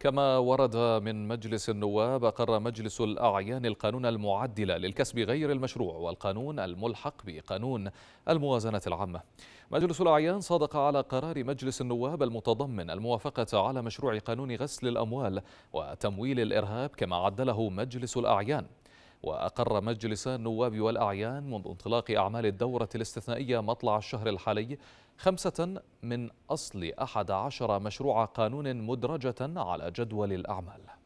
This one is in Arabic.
كما ورد من مجلس النواب أقر مجلس الأعيان القانون المعدل للكسب غير المشروع والقانون الملحق بقانون الموازنة العامة مجلس الأعيان صادق على قرار مجلس النواب المتضمن الموافقة على مشروع قانون غسل الأموال وتمويل الإرهاب كما عدله مجلس الأعيان وأقر مجلس النواب والأعيان منذ انطلاق أعمال الدورة الاستثنائية مطلع الشهر الحالي خمسة من أصل أحد عشر مشروع قانون مدرجة على جدول الأعمال